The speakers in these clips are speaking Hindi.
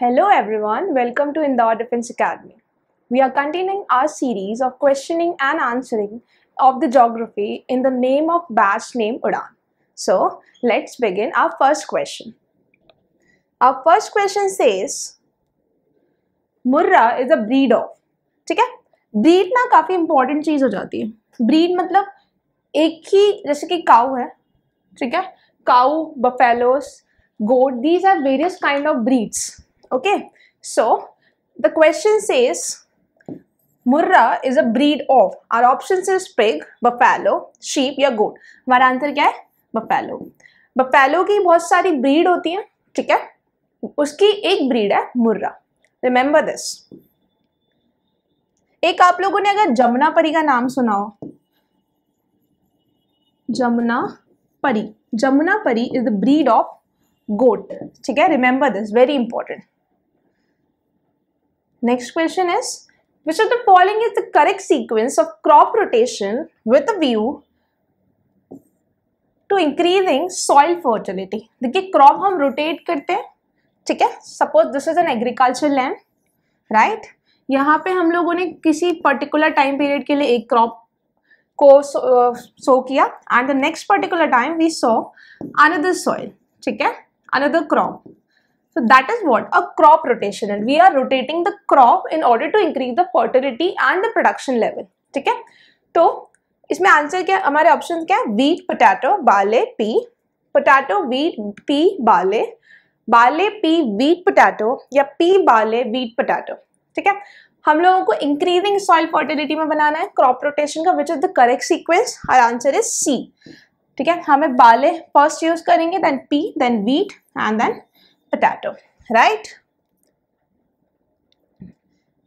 Hello everyone, welcome to Indore Defense Academy. We are continuing our series of questioning and answering of the geography in the name of batch name Udan. So let's begin our first question. Our first question says, Murra is a breed of. ठीक है ब्रीड ना काफ़ी इंपॉर्टेंट चीज़ हो जाती है ब्रीड मतलब एक ही जैसे कि काऊ है ठीक है cow buffaloes goat these are various kind okay so the question says Murrah is a breed of our options is pig buffalo sheep या गोट हमारा आंसर क्या है buffalo buffalo की बहुत सारी ब्रीड होती है ठीक है उसकी एक ब्रीड है मुर्रा रिमेंबर दिस एक आप लोगों ने अगर जमुना परी का नाम सुना हो Jamuna Jamunapari Jamunapari is the breed of goat ठीक है remember this very important Next question is, which of the following is the correct sequence of crop rotation with a view to increasing soil fertility देखिए क्रॉप हम रोटेट करते हैं ठीक है suppose this is an agriculture land right यहाँ पे हम लोगों ने किसी पर्टिकुलर टाइम पीरियड के लिए एक क्रॉप को सो uh, किया and the next particular time we sow another soil ठीक है another crop So that is what a crop rotation and we are rotating the crop in order to increase the fertility and the production level. ठीक है तो इसमें आंसर क्या हमारे ऑप्शन क्या है wheat potato barley pea potato wheat pea barley barley pea wheat potato या पी बाले वीट पोटैटो ठीक है हम लोगों को इंक्रीजिंग सॉइल फर्टिलिटी में बनाना है क्रॉप रोटेशन का which is the correct sequence here answer is C ठीक है हमें बाले फर्स्ट यूज करेंगे then pea then wheat and then potato right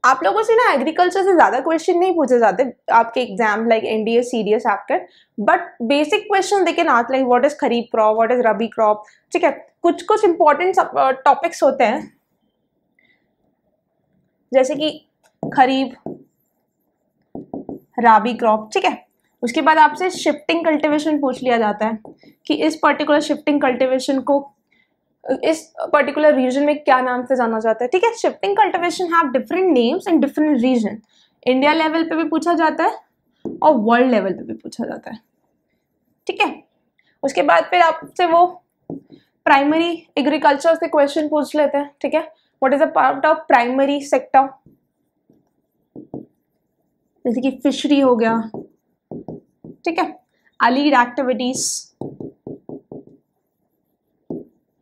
आप लोगों से ना एग्रीकल्चर से ज़्यादा क्वेश्चन नहीं पूछे जाते आपके एग्जाम लाइक एनडीए सीडीएस आपके बट बेसिक क्वेश्चन देखे नाथ like what is kharif crop what is rabi crop ठीक है कुछ कुछ इंपॉर्टेंट टॉपिक्स होते हैं जैसे कि खरीफ राबी क्रॉप ठीक है उसके बाद आपसे शिफ्टिंग कल्टिवेशन पूछ लिया जाता है कि इस पर्टिकुलर शिफ्टिंग कल्टिवेशन को इस पर्टिकुलर रीजन में क्या नाम से जाना जाता है ठीक है shifting cultivation have different names and different region India level पे भी पूछा जाता है और वर्ल्ड लेवल पे भी पूछा जाता है ठीक है उसके बाद फिर आपसे वो प्राइमरी एग्रीकल्चर से क्वेश्चन पूछ लेते हैं ठीक है what is a part of primary sector जैसे कि फिशरी हो गया ठीक है allied activities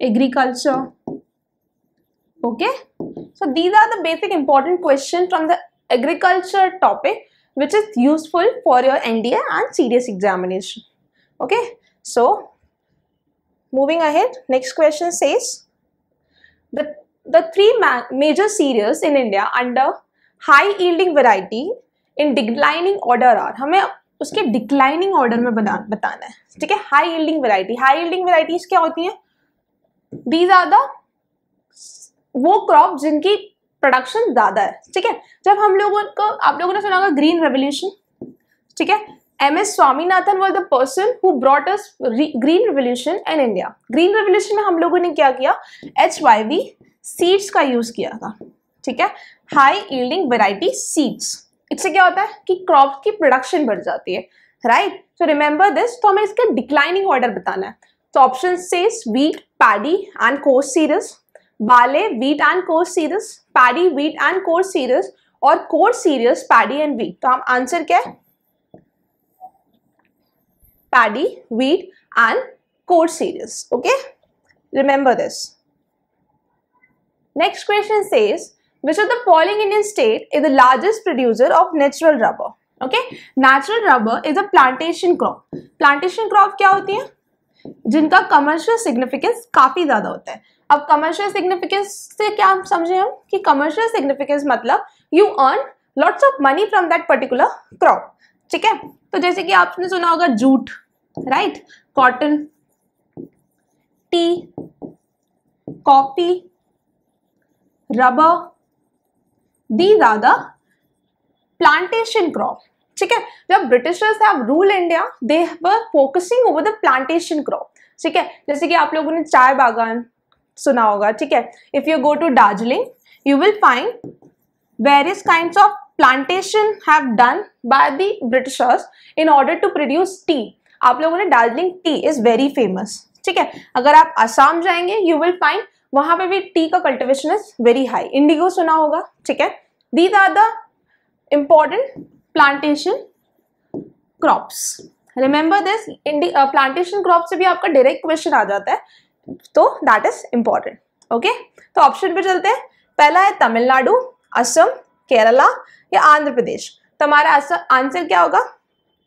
agriculture okay so these are the basic important question from the agriculture topic which is useful for your nda and cds examination okay so moving ahead next question says the the three ma major cereals in india under high yielding variety in declining order are hame उसके declining order में बना बताना है ठीक है high yielding variety high yielding varieties क्या होती हैं दीज आर द वो क्रॉप जिनकी प्रोडक्शन ज्यादा है ठीक है जब हम लोगों को आप लोगों ने सुना होगा ग्रीन रेवोल्यूशन ठीक है M S Swaminathan was the person who brought us green revolution in India green revolution में हम लोगों ने क्या किया एच वाई वी सीड्स का यूज किया था ठीक है हाई ईल्डिंग वेराइटी सीड्स इससे क्या होता है कि क्रॉप की प्रोडक्शन बढ़ जाती है राइट सो रिमेंबर दिस तो हमें इसका डिक्लाइनिंग ऑर्डर बताना है So option says wheat, paddy and coarse cereals, barley, wheat and coarse cereals, paddy, wheat and coarse cereals और coarse cereals paddy and wheat तो हम आंसर क्या है paddy wheat and coarse cereals okay remember this next question says which of the following Indian state is the largest producer of natural rubber? Okay, natural rubber is a plantation crop. Plantation crop क्या होती है? जिनका कमर्शियल सिग्निफिकेंस काफ़ी ज़्यादा होता है अब कमर्शियल सिग्निफिकेंस से क्या हम समझे हम कि कमर्शियल सिग्निफिकेंस मतलब you earn lots of money from that particular crop ठीक है तो जैसे कि आपने सुना होगा jute right cotton tea coffee rubber the ज्यादा प्लांटेशन क्रॉप ठीक है जब Britishers have rule India they were focusing over the plantation crop ठीक है जैसे कि आप लोगों ने चाय बागान सुना होगा ठीक है if you go to Darjeeling you will find various kind of plantation have done by the Britishers in order to produce tea आप लोगों ने Darjeeling tea is very famous ठीक है अगर आप आसाम जाएंगे यू विल फाइंड वहां पे भी टी का cultivation is very high indigo सुना होगा ठीक है these are the important plantation crops remember this plantation crop से भी आपका डायरेक्ट क्वेश्चन आ जाता है तो दैट इज इंपॉर्टेंट ओके तो ऑप्शन पे चलते हैं पहला है तमिलनाडु असम केरला या आंध्र प्रदेश तो हमारा आंसर क्या होगा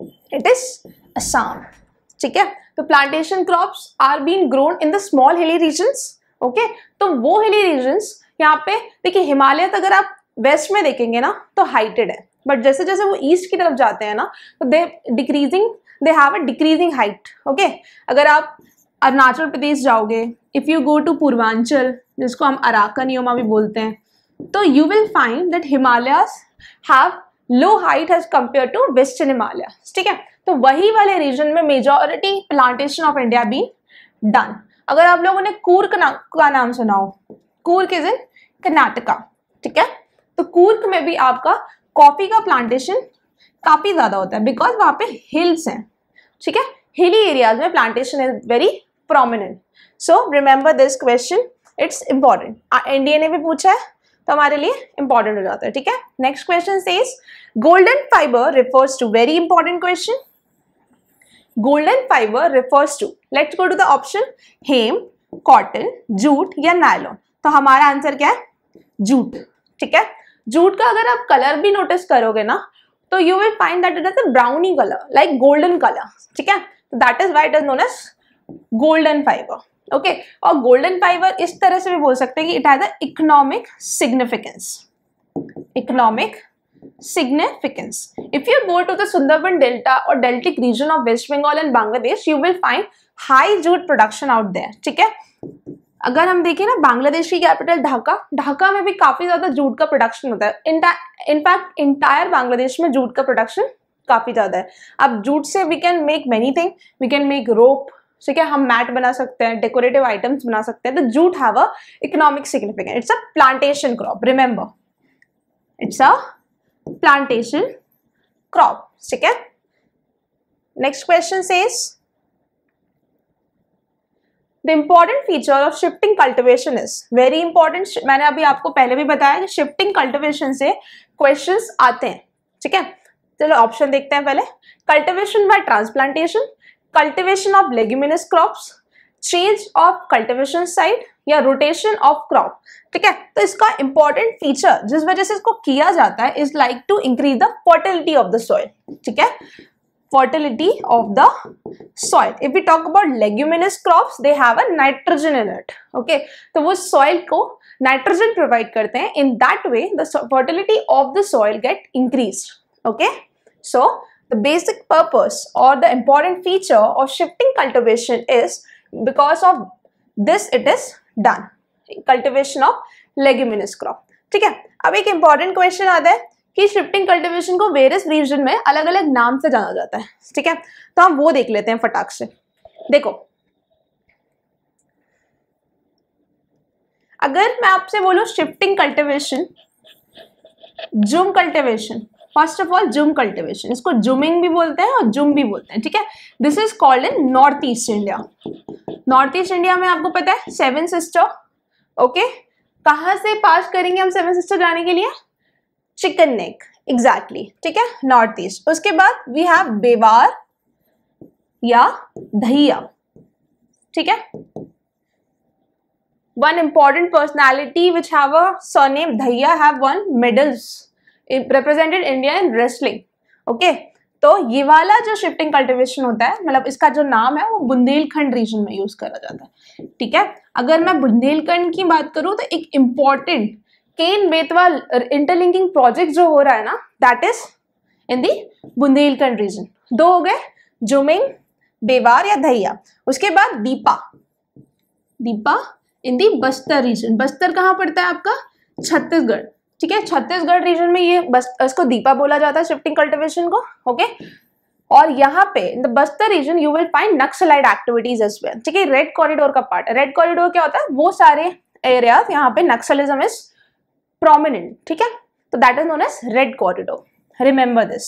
इट इज असम ठीक है तो plantation crops are been grown in the small hilly region okay तो वो हिली रीजन्स यहाँ पे देखिए हिमालय तो अगर आप वेस्ट में देखेंगे ना तो हाइटेड है बट जैसे जैसे वो ईस्ट की तरफ जाते हैं ना तो they decreasing they have a decreasing height okay अगर आप अरुणाचल प्रदेश जाओगे if you go to Purvanchal जिसको हम अराकन योमा भी बोलते हैं तो you will find that Himalayas have low height has compare to western Himalaya ठीक है तो वही वाले रीजन में majority plantation of India be done अगर आप लोगों ने कूर्क ना, का नाम सुना हो कूर्क इज इन कर्नाटका ठीक है तो कूर्क में भी आपका कॉफ़ी का प्लांटेशन काफ़ी ज़्यादा होता है बिकॉज वहां पे हिल्स हैं ठीक है हिली एरियाज में plantation is very prominent so remember this question it's important NDA ने भी पूछा है तो हमारे लिए इंपॉर्टेंट हो जाता है ठीक है next question is golden fibre refers to very important question golden fibre refers to let's go to the option hemp cotton jute या नायलॉन तो हमारा आंसर क्या है जूट ठीक है जूट का अगर आप कलर भी नोटिस करोगे ना तो you will find that it is a brownie colour like golden colour ठीक है that is why it is known as golden fibre okay और गोल्डन फाइबर इस तरह से भी बोल सकते हैं कि it has a economic significance economic significance if you go to the Sundarban delta और deltaic region of West Bengal and Bangladesh you will find high jute production out there. ठीक है अगर हम देखें ना बांग्लादेश की कैपिटल ढाका ढाका में भी काफ़ी ज़्यादा जूट का प्रोडक्शन होता है इनफैक्ट इंटायर बांग्लादेश में जूट का प्रोडक्शन काफ़ी ज़्यादा है अब जूट से we can make many thing we can make rope ठीक है हम मैट बना सकते हैं डेकोरेटिव आइटम्स बना सकते हैं तो jute have a economic significant it's a plantation crop remember it's a plantation crop ठीक है नेक्स्ट क्वेश्चन से is the important feature of shifting cultivation is very important मैंने अभी आपको पहले भी बताया कि शिफ्टिंग कल्टिवेशन से क्वेश्चन आते हैं ठीक है चलो ऑप्शन देखते हैं पहले cultivation by transplantation cultivation of leguminous crops change of cultivation site या रोटेशन ऑफ क्रॉप ठीक है तो इसका इंपॉर्टेंट फीचर जिस वजह से इसको किया जाता है is like to increase the fertility of the soil ठीक है fertility of the soil. If we talk about leguminous crops, they have a nitrogen in it. Okay, तो वो soil को nitrogen provide करते हैं. In that way, the fertility of the soil get increased. Okay, so the basic purpose or the important feature of shifting cultivation is because of this it is done. Cultivation of leguminous crop. ठीक है अब एक इम्पॉर्टेंट क्वेश्चन आता है कि शिफ्टिंग कल्टिवेशन को वेरियस रीजन में अलग अलग नाम से जाना जाता है ठीक है तो हम वो देख लेते हैं फटाक से देखो अगर मैं आपसे बोलूं shifting cultivation jhum cultivation first of all jhum cultivation इसको जूमिंग भी बोलते हैं और जूम भी बोलते हैं ठीक है this is called in North East India North East India में आपको पता है सेवन सिस्टर ओके कहाँ से पास करेंगे हम सेवन सिस्टर जाने के लिए चिकन नेक एग्जैक्टली ठीक है नॉर्थ ईस्ट उसके बाद वी हैव बेवार या दहिया ठीक है one important personality which have a surname dhaiya have won medals it represented india in तो ये वाला जो शिफ्टिंग कल्टिवेशन होता है मतलब इसका जो नाम है वो बुंदेलखंड रीजन में यूज करा जाता है ठीक है अगर मैं बुंदेलखंड की बात करूं तो एक important Ken Betwa interlinking project जो हो रहा है ना that is in the Bundelkhand region दो हो गए जुमिंग बेवार या दहिया उसके बाद dipa dipa in the Bastar region Bastar कहाँ पड़ता है आपका छत्तीसगढ़ ठीक है छत्तीसगढ़ रीजन में ये बस इसको दीपा बोला जाता है शिफ्टिंग कल्टिवेशन को ओके और यहाँ पे in the Bastar region you will find Naxalite activities as well ठीक है रेड कॉरिडोर का पार्ट रेड कॉरिडोर क्या होता है वो सारे एरियाज यहाँ पे नक्सलिज्म इज प्रोमिनेंट ठीक है तो that is known as red corridor remember this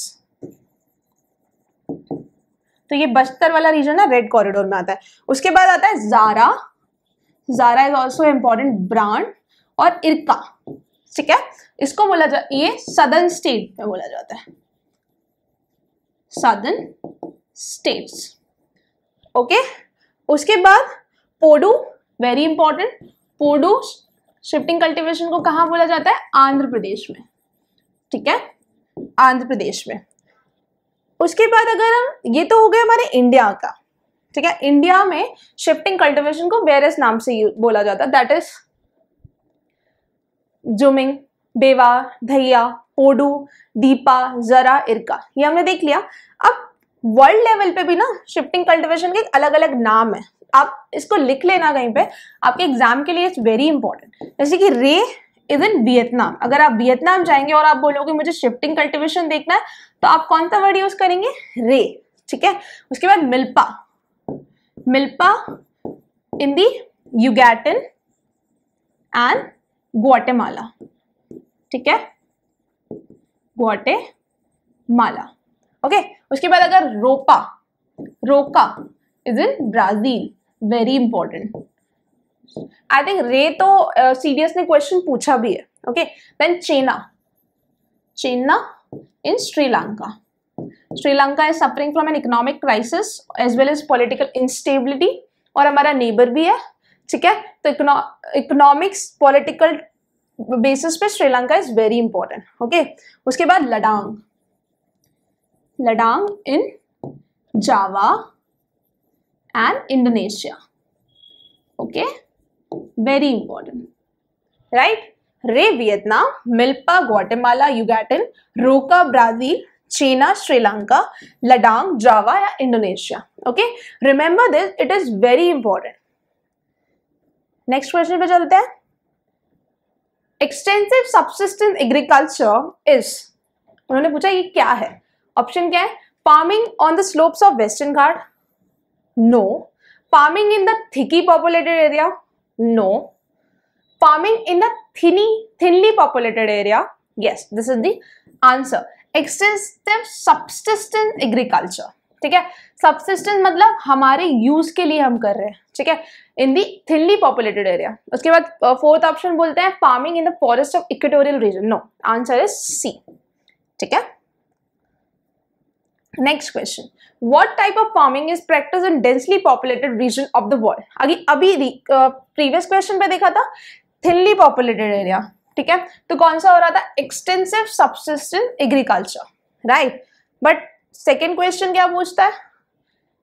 तो ये बस्तर वाला रीजन ना रेड कॉरिडोर में आता है उसके बाद आता है jhara jhara is also important brand और इरका ठीक है इसको बोला जा ये सदर्न स्टेट में बोला जाता है सदर्न स्टेट्स ओके उसके बाद podu very important podu shifting cultivation को कहाँ बोला जाता है आंध्र प्रदेश में ठीक है आंध्र प्रदेश में उसके बाद अगर हम ये तो हो गया हमारे इंडिया का ठीक है इंडिया में शिफ्टिंग कल्टीवेशन को वेरियस नाम से बोला जाता है दैट इज जुमिंग बेवा धैया पोडू दीपा जरा इरका ये हमने देख लिया अब वर्ल्ड लेवल पे भी ना शिफ्टिंग कल्टीवेशन के अलग अलग नाम है आप इसको लिख लेना कहीं पे आपके एग्जाम के लिए इट्स वेरी इंपॉर्टेंट जैसे कि रे इज इन वियतनाम अगर आप वियतनाम जाएंगे और आप बोलोगे मुझे शिफ्टिंग कल्टिवेशन देखना है तो आप कौन सा वर्ड यूज करेंगे रे ठीक है उसके बाद milpa milpa in the Yucatan and Guatemala ठीक है ग्वाटेमाला ओके उसके बाद अगर रोपा roca is in Brazil very important I think रे तो सीडीएस uh, ने क्वेश्चन पूछा भी है okay then chena chena in Sri Lanka Sri Lanka is suffering from an economic crisis as well as well as और हमारा नेबर भी है ठीक है तो इकोनॉमिक्स पॉलिटिकल बेसिस पे Sri Lanka is very important okay उसके बाद लडांग लडांग इन जावा and Indonesia. Okay, very important, right? Ray Vietnam, Milpa Guatemala, Yucatan, Roca Brazil, China, Sri Lanka, Ladang, Java, Indonesia. Okay, remember this, it is very important. Next question पे चलते हैं. Extensive subsistence agriculture is उन्होंने पूछा ये क्या है? Option क्या है? Farming on the slopes of Western Ghats. No. Farming in the thicky populated area? No. Farming in the thinly, thinly populated area? Yes, this is the answer. Extensive subsistence agriculture. ठीक है सबसिस्टेंस मतलब हमारे यूज के लिए हम कर रहे हैं ठीक है in the thinly populated area उसके बाद फोर्थ ऑप्शन बोलते हैं farming in the forest of equatorial region no answer is C ठीक है next question what type of farming is practice in densely populated region of the world अभी अभी प्रीवियस क्वेश्चन पे देखा था थिनली पॉपुलेटेड एरिया ठीक है तो कौन सा हो रहा था extensive subsistence agriculture right but second question क्या पूछता है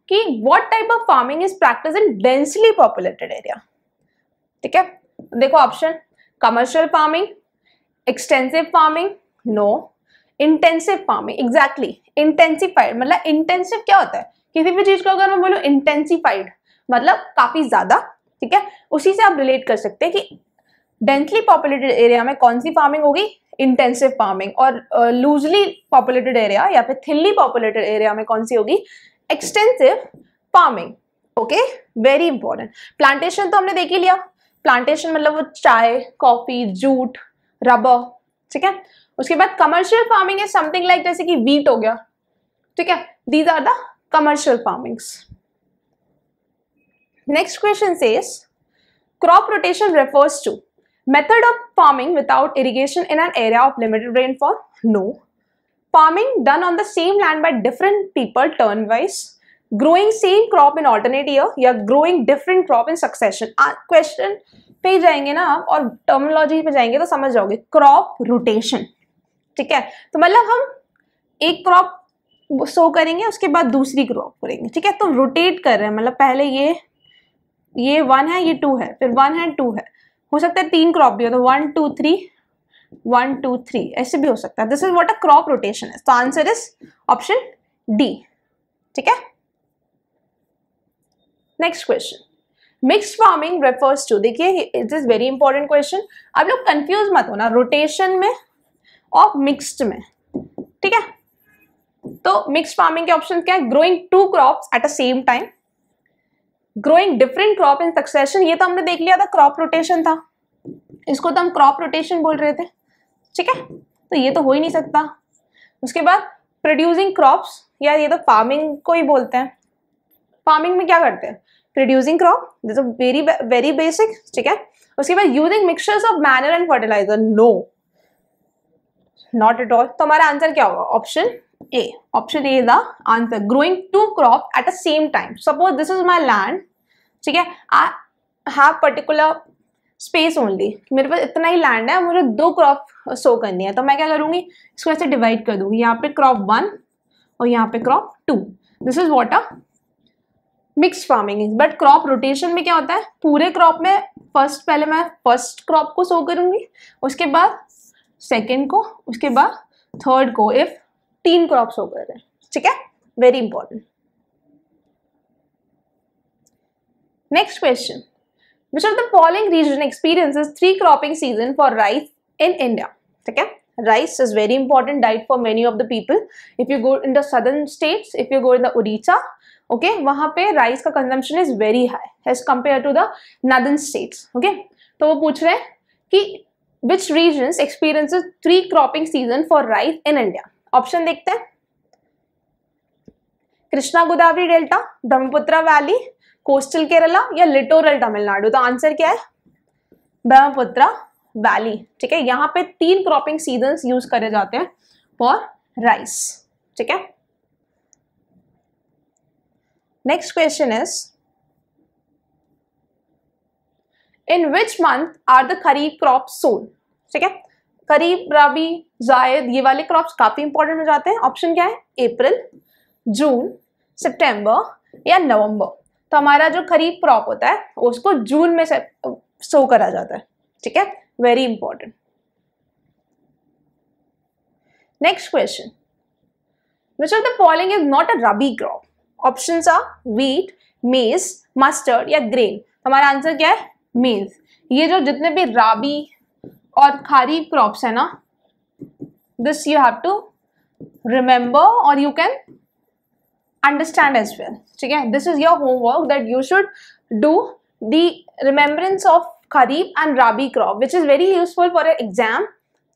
कि what type of farming is practice in densely populated area ठीक है देखो option commercial farming extensive farming no intensive farming exactly intensified मतलब इंटेंसिव क्या होता है किसी भी चीज को अगर मैं बोलूँ इंटेंसिफाइड मतलब काफी ज्यादा ठीक है उसी से आप रिलेट कर सकते हैं कि डेंसली पॉपुलेटेड एरिया में कौन सी फार्मिंग होगी इंटेंसिव फार्मिंग और लूजली पॉपुलेटेड एरिया या फिर थिनली पॉपुलेटेड एरिया में कौन सी होगी extensive farming okay very important plantation तो हमने देख ही लिया प्लांटेशन मतलब वो चाय कॉफी जूट रबर ठीक है उसके बाद commercial farming is something like जैसे कि वीट हो गया ठीक है these are the commercial farmings next question says crop rotation refers to method of farming without irrigation in an area of limited rainfall no farming done on the same land by different people turn wise growing same crop in alternate year या growing different crop in succession question पे जाएंगे ना आप और टर्मोलॉजी पे जाएंगे तो समझ जाओगे क्रॉप रोटेशन ठीक है तो मतलब हम एक क्रॉप सो करेंगे उसके बाद दूसरी क्रॉप करेंगे ठीक है तो रोटेट कर रहे हैं मतलब पहले ये ये वन है ये टू है फिर वन है टू है हो सकता है तीन क्रॉप भी हो तो one two three one two three ऐसे भी हो सकता है this is what a crop rotation है तो आंसर इज ऑप्शन डी ठीक है next question mix farming refers to देखिए it is very important question आप लोग कंफ्यूज मत होना रोटेशन में और मिक्स्ड में ठीक है तो मिक्सड फार्मिंग के ऑप्शन क्या है growing two crop at a same time growing different crop in succession ये तो हमने देख लिया था क्रॉप रोटेशन था इसको तो हम क्रॉप रोटेशन बोल रहे थे ठीक है तो ये तो हो ही नहीं सकता उसके बाद प्रोड्यूसिंग क्रॉप्स या ये तो फार्मिंग को ही बोलते हैं फार्मिंग में क्या करते हैं producing crop this very very basic ठीक है उसके बाद using mixtures of manure and fertilizer no not at all तो हमारा आंसर क्या होगा option A option A is the answer growing two crop at the same time suppose this is my land ठीक है I have particular space only मेरे पास इतना ही लैंड है मुझे दो क्रॉप सो करनी है तो मैं क्या करूँगी इसको ऐसे डिवाइड कर दूंगी यहाँ पे क्रॉप वन और यहाँ पे crop two this is what a mix farming but crop rotation में क्या होता है पूरे क्रॉप में फर्स्ट पहले मैं फर्स्ट क्रॉप को सो करूंगी उसके बाद सेकेंड को उसके बाद थर्ड को इफ तीन क्रॉप सो कर रहे ठीक है very important next question which of the following region experience three cropping season for rice in India ठीक है rice is very important diet for many of the people if you go in the southern state if you go in the Orissa okay वहां पे राइस का consumption is very high as compare to the northern states okay तो वो पूछ रहे हैं कि which reason experience three cropping season for rice in India option देखते हैं Krishna Godavari delta Brahmaputra valley coastal Kerala या लिटोरल तमिलनाडु तो आंसर क्या है ब्रह्मपुत्र वैली ठीक है यहाँ पे तीन क्रॉपिंग सीजन यूज करे जाते हैं फॉर राइस ठीक है Next question is in which month are the kharif crop sown? ठीक है करीब रबी जायद ये वाले क्रॉप्स काफ़ी इंपॉर्टेंट हो जाते हैं ऑप्शन क्या है अप्रैल जून सितंबर या नवंबर तो हमारा जो खरीफ क्रॉप होता है उसको जून में से सो करा जाता है ठीक है very important next question which of the following is not a rabi crop option are wheat maize mustard या ग्रेन हमारा आंसर क्या है मेज ये जो जितने भी राबी और खारी क्रॉप्स है ना this you have to remember और you can understand as well ठीक है this is your homework that you should do the remembrance of kharif and rabi crop which is very useful for a exam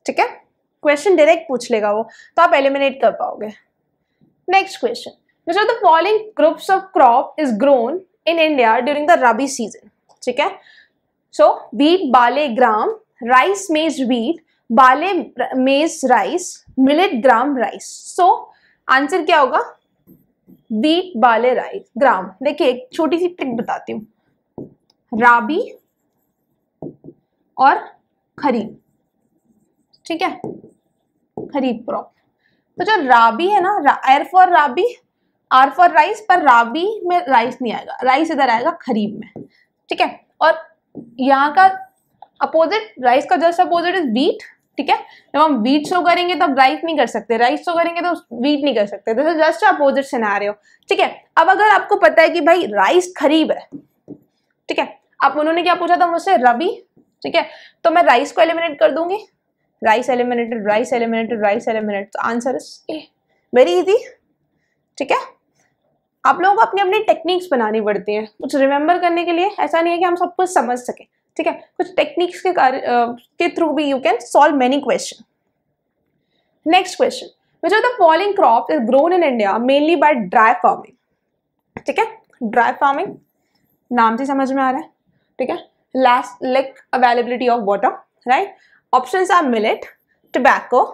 ठीक है क्वेश्चन डायरेक्ट पूछ लेगा वो तो आप एलिमिनेट कर पाओगे next question which of the following groups of crop is grown in India during the Rabi season? ठीक है सो wheat, बाले ग्राम rice, maize, wheat, बाले maize, rice, millet, gram rice. So answer क्या होगा बीट बाले राइस ग्राम देखिए एक छोटी सी ट्रिक बताती हूँ राबी और खरीफ ठीक है खरीफ क्रॉप तो जो राबी है ना रा, R for rabi R for rice पर राबी में राइस नहीं आएगा राइस इधर आएगा खरीब में ठीक है और यहाँ का अपोजिट राइस का जस्ट अपोजिट इज बीट ठीक है जब हम बीट शो करेंगे तो राइस नहीं कर सकते राइस शो करेंगे तो बीट नहीं कर सकते this is just opposite scenario ठीक है अब अगर आपको पता है कि भाई राइस खरीब है ठीक है अब उन्होंने क्या पूछा था मुझसे रबी ठीक है तो मैं राइस को एलिमिनेट कर दूंगी rice eliminated rice eliminated rice eliminate तो आंसर इज वेरी इजी ठीक है आप लोगों को अपनी अपनी टेक्निक्स बनानी पड़ती हैं कुछ रिमेंबर करने के लिए ऐसा नहीं है कि हम सब कुछ समझ सकें ठीक है कुछ टेक्निक्स के कार्य के थ्रू भी you can solve many question next question which are the following crop is grown in India mainly by dry farming ठीक है ड्राई फार्मिंग नाम से समझ में आ रहा है ठीक है last lack availability of water right option are millet tobacco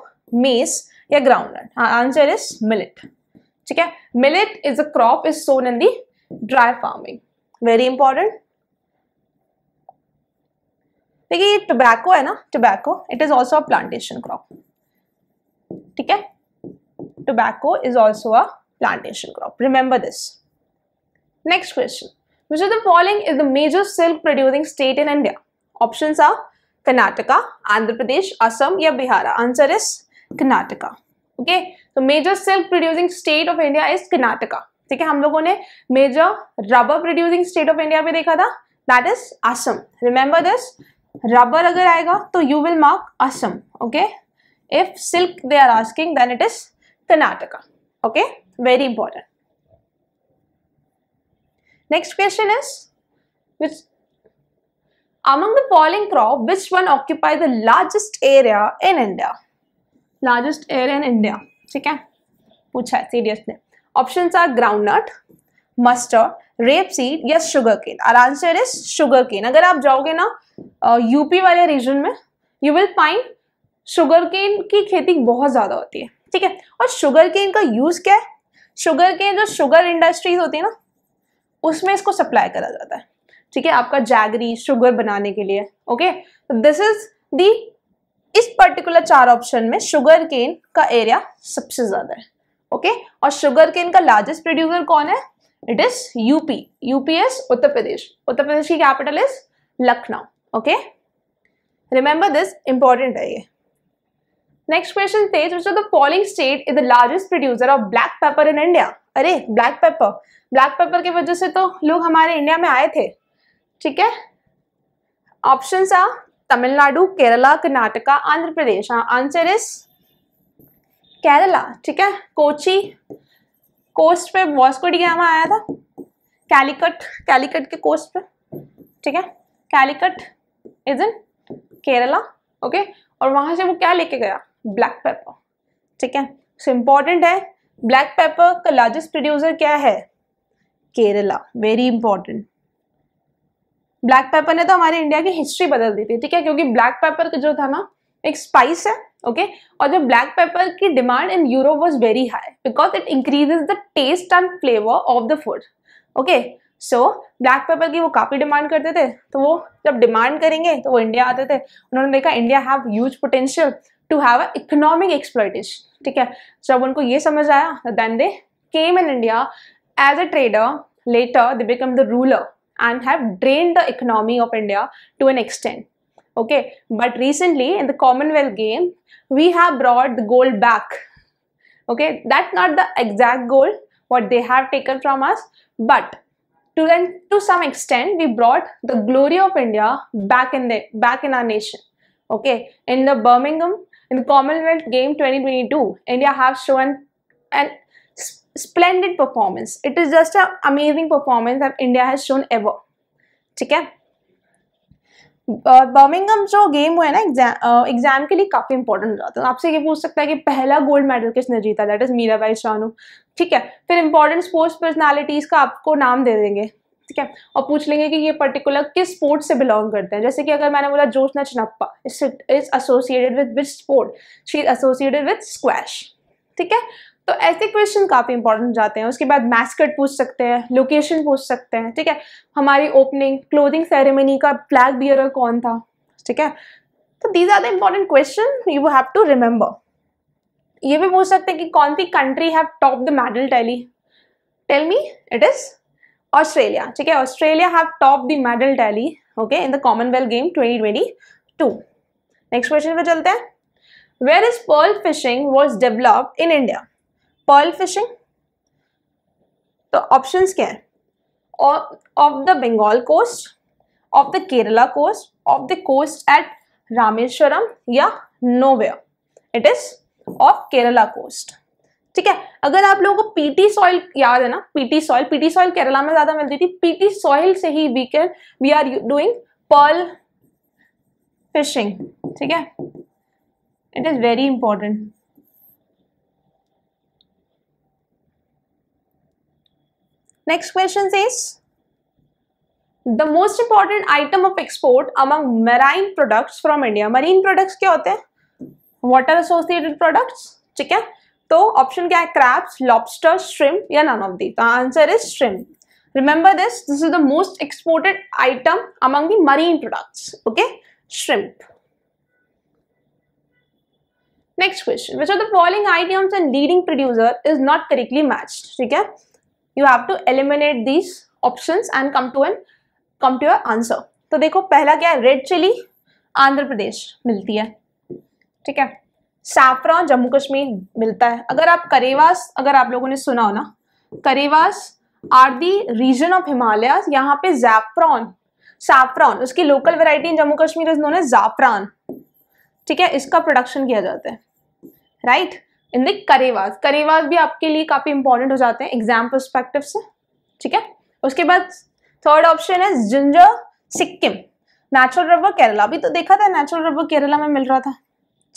maize या ground answer is millet Okay, millet is a crop is sown in the dry farming. Very important. Important tobacco ये टोबैको है ना tobacco it is also a plantation crop ठीक है plantation crop. Remember this. Next question. Which of the following is the major silk producing state in India? Options are Karnataka, Andhra Pradesh, Assam or Bihar. Answer is Karnataka. Okay. तो major silk producing state of India is Karnataka ठीक है हम लोगों ने major rubber producing state of India भी देखा था that is Assam remember this rubber अगर आएगा तो you will mark Assam okay if silk they are asking then it is Karnataka okay very important next question is which among the following crop which one occupy the largest area in India largest area in India ठीक है पूछा है सीरियस ने option are groundnut mustard rapeseed या शुगर केन और आंसर इज शुगर केन अगर आप जाओगे ना यूपी वाले रीजन में you will find sugarcane की खेती बहुत ज़्यादा होती है ठीक है और शुगर केन का यूज़ क्या है शुगर केन जो शुगर इंडस्ट्रीज होती है ना उसमें इसको सप्लाई करा जाता है ठीक है आपका जैगरी शुगर बनाने के लिए ओके दिस इज दी इस पर्टिकुलर चार ऑप्शन में शुगर केन का एरिया सबसे ज्यादा है ओके okay? और शुगर केन का लार्जेस्ट प्रोड्यूसर कौन है it is UP UPS Uttar Pradesh Uttar Pradesh की capital is Lucknow okay remember this important है ये नेक्स्ट क्वेश्चन तेज which the following state is the largest producer of black pepper in India अरे ब्लैक पेपर ब्लैक पेपर की वजह से तो लोग हमारे इंडिया में आए थे ठीक है ऑप्शन आ तमिलनाडु केरला कर्नाटका आंध्र प्रदेश हाँ आंसर इज केरला ठीक है कोची कोस्ट पे वॉस्को डिगामा आया था कैलिकट कैलिकट के कोस्ट पे ठीक है Calicut is in Kerala okay और वहां से वो क्या लेके गया ब्लैक पेपर ठीक है सो इम्पॉर्टेंट है ब्लैक पेपर का लार्जेस्ट प्रोड्यूसर क्या है Kerala very important black pepper ने तो हमारे इंडिया की हिस्ट्री बदल दी थी ठीक है क्योंकि ब्लैक पेपर जो था ना एक स्पाइस है ओके okay? और जो ब्लैक पेपर की demand in Europe was very high because it increases the taste and flavour of the food okay so black pepper की वो काफ़ी डिमांड करते थे तो वो जब डिमांड करेंगे तो वो इंडिया आते थे उन्होंने देखा India have huge potential to have a economic exploitation ठीक है जब उनको ये समझ आया then they came in India as a trader later they become the ruler and have drained the economy of India to an extent. Okay, but recently in the Commonwealth game, we have brought the gold back. Okay, that's not the exact goal what they have taken from us, but to then to some extent we brought the glory of India back in the back in our nation. Okay, in the Birmingham in the Commonwealth Game 2022, India have shown an splendid performance it is just amazing performance India has shown ever ठीक है बर्मिंगम uh, जो गेम हुआ है ना एग्जाम एग्जाम uh, के लिए काफ़ी इंपॉर्टेंट हो जाता है आपसे ये पूछ सकता है कि पहला गोल्ड मेडल किसने जीता दैट इज़ मीराबाई शानू ठीक है फिर इंपॉर्टेंट स्पोर्ट्स पर्सनालिटीज़ का आपको नाम दे देंगे ठीक है और पूछ लेंगे कि ये पर्टिकुलर किस स्पोर्ट से बिलोंग करते हैं जैसे कि अगर मैंने बोला Joshna Chinappa is associated with which sport she is associated with squash ठीक है तो ऐसे क्वेश्चन काफ़ी इंपॉर्टेंट जाते हैं उसके बाद मैस्कट पूछ सकते हैं लोकेशन पूछ सकते हैं ठीक है हमारी ओपनिंग क्लोथिंग सेरेमनी का फ्लैग बियरर कौन था ठीक है तो these are the important question you have to remember ये भी पूछ सकते हैं कि कौन सी country have top the medal tally tell me it is Australia ठीक है Australia have top the medal tally okay in the Commonwealth game twenty twenty two next question पे चलते हैं where is pearl fishing was developed in India pearl fishing तो ऑप्शंस क्या है off the Bengal coast off the Kerala coast off the coast at Rameswaram या nowhere it is off Kerala coast ठीक है अगर आप लोगों को पीटी सॉइल याद है ना peaty soil peaty soil Kerala में ज्यादा मिलती थी पीटी सॉइल से ही we can we are doing pearl fishing ठीक है it is very important next question is the most important item of export among marine products from India marine products क्या होते हैं वाटर एसोसिएटेड प्रोडक्ट्स ठीक है तो ऑप्शन क्या है क्रैप्स लॉबस्टर स्ट्रिम या नन ऑफ दी तो answer is shrimp remember this this is the most exported item among the marine products okay shrimp next question which are the following items and leading producer is not correctly match ठीक है you have to eliminate these option and come to an come to your answer तो देखो पहला क्या है रेड चिली आंध्र प्रदेश मिलती है ठीक है सैफरा जम्मू कश्मीर मिलता है अगर आप करेवास अगर आप लोगों ने सुना हो ना karewas are the region of Himalaya यहाँ पे जैफ्रॉन सैफरॉन उसकी local variety in Jammu Kashmir is known है जाफरान ठीक है इसका प्रोडक्शन किया जाता है right right? In the karewas karewas भी आपके लिए काफ़ी इंपॉर्टेंट हो जाते हैं एग्जाम परस्पेक्टिव से ठीक है उसके बाद थर्ड ऑप्शन है ginger Sikkim natural rubber Kerala भी तो देखा था नेचुरल रबर केरला में मिल रहा था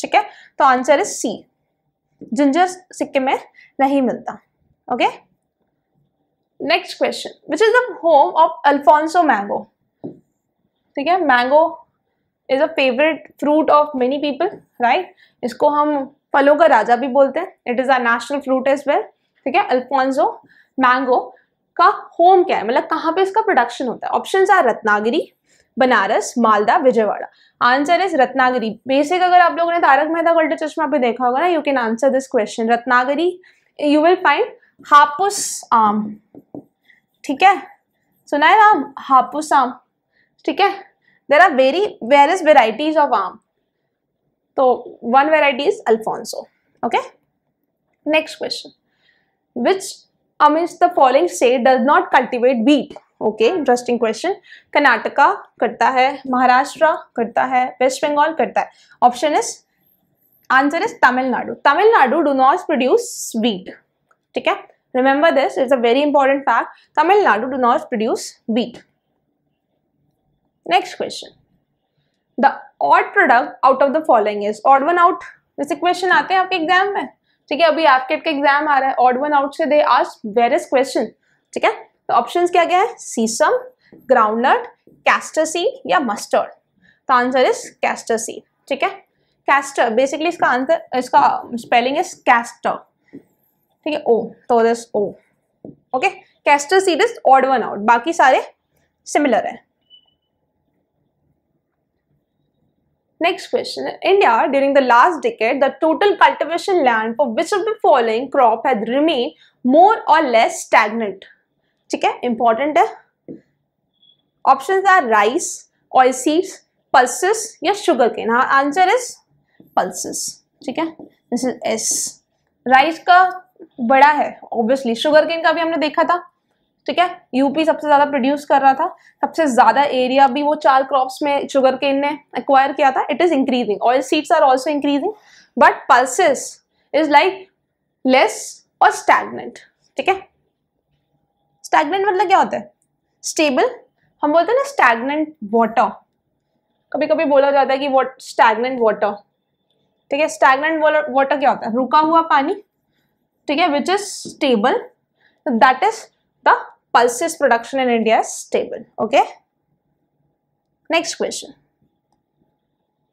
ठीक है तो answer is C ginger Sikkim में नहीं मिलता okay next question which is the home of Alphonso mango ठीक है mango is a favourite fruit of many people right इसको हम फलों का राजा भी बोलते हैं it is our national fruit as well ठीक है अल्फोंसो मैंगो का होम क्या है मतलब कहाँ पे इसका प्रोडक्शन होता है option are Ratnagiri Banaras Malda Vijayawada answer is Ratnagiri basic अगर आप लोगों ने तारक मेहता उल्टे चश्मा पे देखा होगा ना you can answer this question Ratnagiri you will find Hapus आम ठीक है सुना है नाम हापुस आम ठीक है there are very various varieties of aam तो one variety is Alfonso. Okay next question which amidst the following state does not cultivate beet okay interesting question Karnataka करता है महाराष्ट्र करता है वेस्ट बंगाल करता है option is answer is Tamil Nadu Tamil Nadu do not produce beet ठीक है remember this is a very important fact Tamil Nadu do not produce beet next question the odd product out of the following is odd one out जैसे क्वेश्चन आते हैं आपके एग्जाम में ठीक है अभी आपके का एग्जाम आ रहा है ऑड वन आउट से दे आज वेरियस क्वेश्चन ठीक है तो ऑप्शन क्या क्या है सीसम ग्राउंडनट कैस्टरसी या मस्टर्ड तो आंसर इज कैस्टरसी ठीक है कैस्टर बेसिकली इसका आंसर इसका स्पेलिंग इज कैस्टर ठीक है ओ तो this O okay castor seed is odd one out बाकी सारे सिमिलर है Next question. In India, during the last decade, the total cultivation land for which of the following crop had remained more or less stagnant? ठीक है इंपॉर्टेंट है option are rice oil seeds pulses या शुगर केन हाँ आंसर इज पल्सेस ठीक है दिस इज एस राइस का बड़ा है ऑब्वियसली शुगर केन का भी हमने देखा था ठीक है यूपी सबसे ज़्यादा प्रोड्यूस कर रहा था सबसे ज़्यादा एरिया भी वो चार क्रॉप्स में शुगर केन ने एक्वायर किया था it is increasing oil seeds are also increasing but pulse is like less और स्टैगनेंट ठीक है स्टैगनेंट मतलब क्या होता है स्टेबल हम बोलते हैं ना स्टैगनेंट वाटर कभी कभी बोला जाता है कि वॉट स्टैगनेंट वाटर ठीक है स्टैगनेंट वाटर क्या होता है रुका हुआ पानी ठीक है which is stable that is the pulses production in India is stable. Okay. Next question.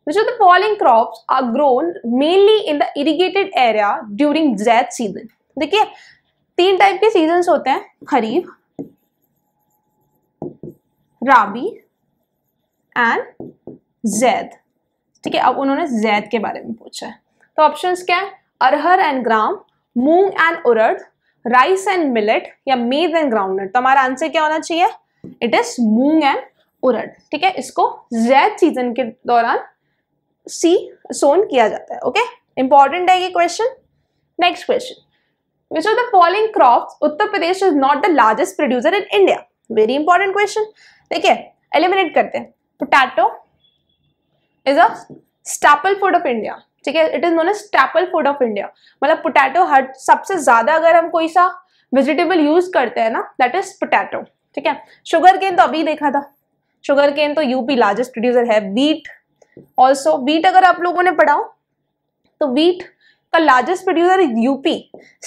Which of the following crops are grown mainly in the irrigated area during Zaid season? देखिए तीन टाइप के सीजन्स होते हैं खरीफ राबी एंड जैद ठीक है अब उन्होंने जैद के बारे में पूछा है तो ऑप्शंस क्या है arhar and gram moong and urad rice and millet या मेज एंड ग्राउंडनट तो हमारा आंसर क्या होना चाहिए it is moong and urad ठीक है इसको जैद सीजन के दौरान सी सोन किया जाता है ओके इंपॉर्टेंट है ये question next question which are the following crop Uttar Pradesh is not the largest producer in India very important question ठीक है एलिमिनेट करते हैं potato is a staple food of India ठीक है it is known as food of India मतलब पोटैटो हर सबसे ज़्यादा अगर हम कोई सा वेजिटेबल यूज करते हैं ना दैट इज पोटैटो ठीक है शुगर केन तो अभी देखा था शुगर केन तो यूपी लार्जेस्ट प्रोड्यूसर है बीट ऑल्सो बीट अगर आप लोगों ने पढ़ाओ तो बीट का largest producer UP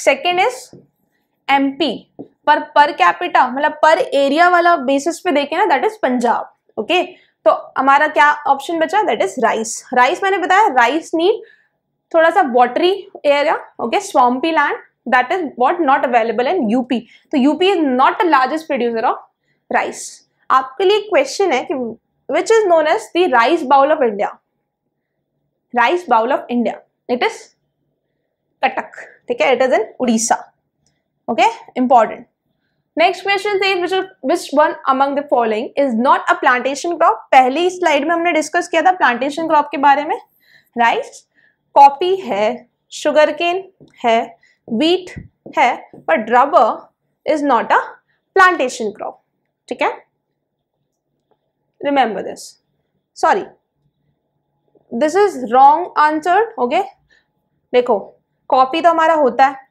second is MP पर पर कैपिटा मतलब पर एरिया वाला बेसिस पे देखें ना that is Punjab okay okay? तो हमारा क्या ऑप्शन बचा दैट इज राइस राइस मैंने बताया राइस नीड थोड़ा सा watery area okay swampy land that is what not available in UP तो UP is not a largest producer of rice आपके लिए क्वेश्चन है कि which is known as the rice bowl of India rice bowl of India it is Cuttack ठीक है it is in Orissa okay important next question से which one among the following is not a plantation crop पहली स्लाइड में हमने डिस्कस किया था प्लांटेशन क्रॉप के बारे में राइस कॉपी है शुगर केन है वीट है पर rubber is not a plantation crop ठीक है remember this sorry this is wrong answer okay देखो कॉपी तो हमारा होता है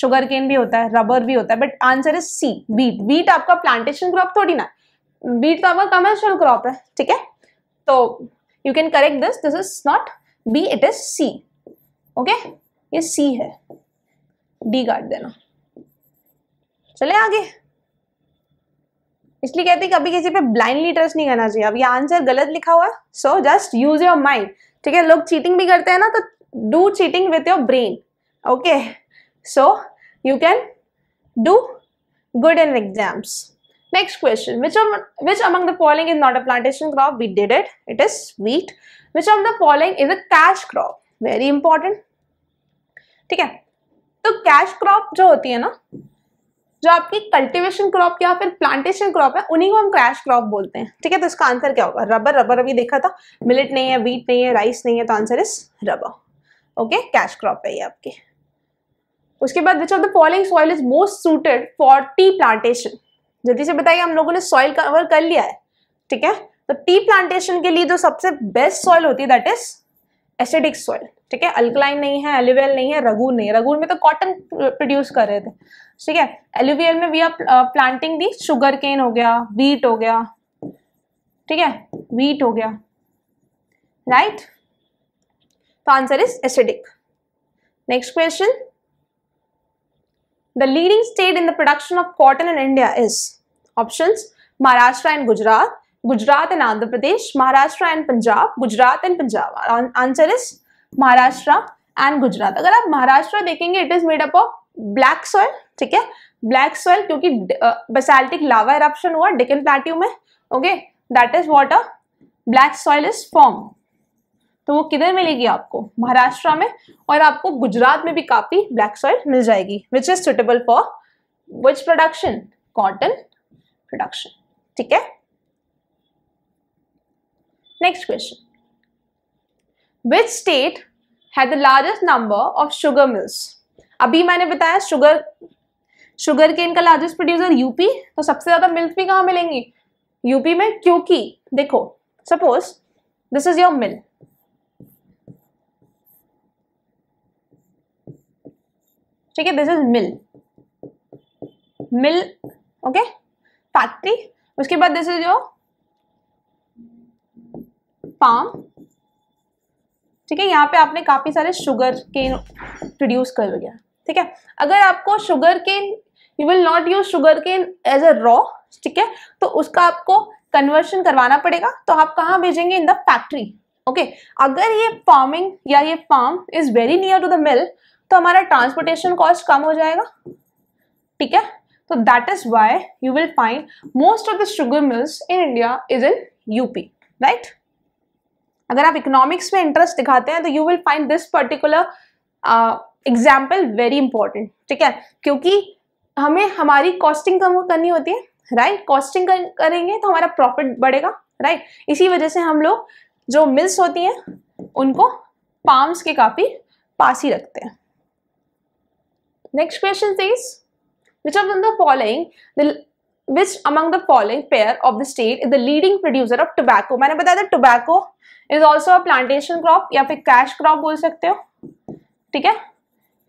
शुगर केन भी होता है रबर भी होता है but answer is C wheat wheat आपका प्लांटेशन क्रॉप थोड़ी ना बीट तो आपका कमर्शियल क्रॉप है ठीक है तो you can correct this this is not B it is C okay ये सी है डी काट देना चले आगे इसलिए कहते हैं कभी किसी पे ब्लाइंडली ट्रस्ट नहीं करना चाहिए अब ये आंसर गलत लिखा हुआ है so just use your mind ठीक है लोग चीटिंग भी करते हैं ना तो do cheating with your brain okay So you can do good in exams. Next question, which, of, which among the following is not a plantation crop? We did it. It is wheat. Which of the following is a cash crop? Very important. theek hai to cash crop jo hoti hai na जो आपकी कल्टीवेशन क्रॉप या फिर प्लांटेशन क्रॉप है उन्हीं को हम क्रैश क्रॉप बोलते हैं ठीक है तो इसका आंसर क्या होगा रबर रबर अभी देखा था मिलेट नहीं है वीट नहीं है राइस नहीं है तो answer is rubber okay cash crop है ये आपकी उसके बाद which of the following soil is most suited for tea plantation जल्दी से बताइए हम लोगों ने सॉइल कवर कर लिया है ठीक है तो टी प्लांटेशन के लिए जो सबसे बेस्ट सॉइल होती है दैट इज एसिडिक सॉइल ठीक है अल्कलाइन नहीं है एलिवेल नहीं है रघूर नहीं है रघूर में तो कॉटन प्रोड्यूस कर रहे थे ठीक है एलिवियल में we are planting the sugar cane हो गया वीट हो गया ठीक है वीट हो गया राइट तो answer is acidic next question The leading state in the production of cotton in India is options Maharashtra and Gujarat, Gujarat and Andhra Pradesh, Maharashtra and Punjab, Gujarat and Punjab. answer is Maharashtra and Gujarat. अगर आप महाराष्ट्र देखेंगे it is made up of black soil ठीक है ब्लैक सॉइल क्योंकि basaltic lava eruption hua deccan plateau mein okay that is what a black soil is formed तो वो किधर मिलेगी आपको महाराष्ट्र में और आपको गुजरात में भी काफ़ी ब्लैक सॉइल मिल जाएगी which is suitable for which production cotton production ठीक है नेक्स्ट क्वेश्चन विच स्टेट है the largest number of sugar mills अभी मैंने बताया शुगर शुगर के इनका लार्जेस्ट प्रोड्यूसर यूपी तो सबसे ज़्यादा मिल्क भी कहाँ मिलेंगी यूपी में क्योंकि देखो suppose this is your mill ठीक है this is mill mill okay factory उसके बाद दिस इज योर फार्म ठीक है यहाँ पे आपने काफी सारे शुगर केन प्रोड्यूस कर दिया ठीक है अगर आपको sugar cane you will not use sugar cane as a raw ठीक है तो उसका आपको कन्वर्शन करवाना पड़ेगा तो आप कहाँ भेजेंगे इन द फैक्ट्री ओके अगर ये फार्मिंग या ये farm is very near to the mill तो हमारा ट्रांसपोर्टेशन कॉस्ट कम हो जाएगा ठीक है तो that is why you will find most of the sugar mills in India is in UP right अगर आप इकोनॉमिक्स में इंटरेस्ट दिखाते हैं तो you will find this particular example very important ठीक है क्योंकि हमें हमारी कॉस्टिंग कम करनी होती है राइट right? कॉस्टिंग करेंगे तो हमारा प्रॉफिट बढ़ेगा राइट right? इसी वजह से हम लोग जो मिल्स होती हैं उनको पाम्स के काफ़ी पास ही रखते हैं Next question says, which of the following, the which among the following pair of the state is the leading producer of tobacco? maine bataya tha tobacco is also a plantation crop ya फिर cash crop bol sakte ho theek hai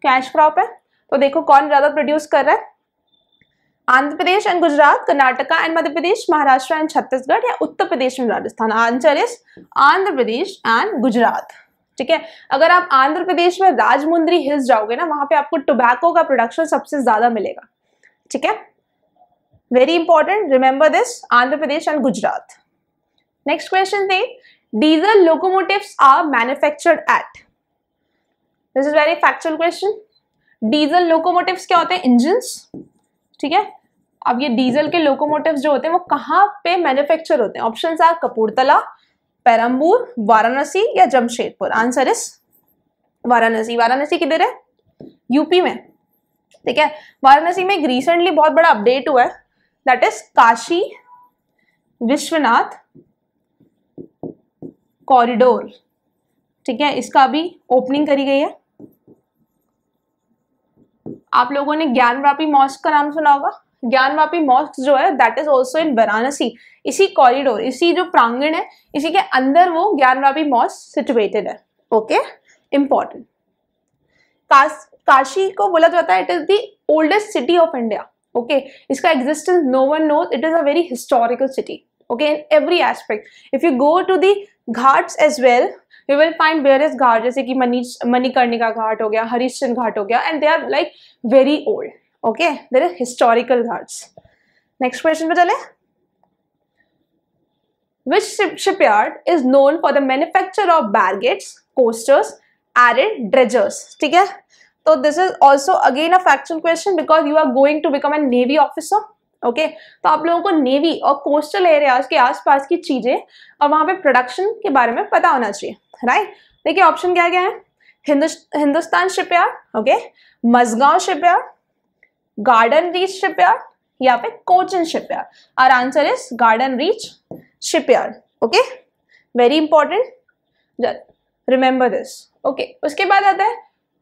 cash crop hai to dekho kaun zyada produce kar raha hai Andhra Pradesh and Gujarat Karnataka and Madhya Pradesh Maharashtra and Chhattisgarh या Uttar Pradesh and Rajasthan answer is Andhra Pradesh and Gujarat ठीक है अगर आप आंध्र प्रदेश में राजमुंद्री हिल्स जाओगे ना वहां पे आपको टोबैको का प्रोडक्शन सबसे ज्यादा मिलेगा ठीक है very important remember this Andhra Pradesh and Gujarat next question the diesel locomotive are manufactured at this is very factual question diesel locomotive क्या होते हैं इंजन ठीक है अब ये डीजल के लोकोमोटिव जो होते हैं वो कहाँ पे मैन्युफैक्चर होते हैं ऑप्शन आर कपूरतला पैरम्बूर वाराणसी या जमशेदपुर आंसर इज वाराणसी वाराणसी किधर है यूपी में ठीक है वाराणसी में एक रिसेंटली बहुत बड़ा अपडेट हुआ है that is Kashi Vishwanath corridor ठीक है इसका अभी ओपनिंग करी गई है आप लोगों ने ज्ञानव्यापी मॉस्क का नाम सुना होगा ज्ञानवापी मॉस्क जो है that is also in Varanasi इसी कॉरिडोर इसी जो प्रांगण है इसी के अंदर वो ज्ञानवापी मॉस्क सिचुएटेड है ओके इम्पॉर्टेंट काशी को बोला जाता है it is the oldest city of India okay इसका existence no one knows it is a very historical city okay in every aspect if you go to the ghats as well you will find various ghat जैसे कि मनी मणिकर्णिका घाट हो गया हरिश्चंद घाट हो गया and they are like very old okay there is historical ghats next question पे चले which shipyard is known for the manufacture of barges coasters and dredgers ठीक है तो this is also again a factual question because you are going to become a navy officer okay तो आप लोगों को नेवी और कोस्टल एरियाज के आसपास की चीजें और वहां पे प्रोडक्शन के बारे में पता होना चाहिए राइट देखिए ऑप्शन क्या क्या है Hindustan shipyard okay Mazagon shipyard Garden Reach shipyard यहाँ पे ship shipyard are answer is Garden Reach shipyard okay very important remember this okay उसके बाद आता है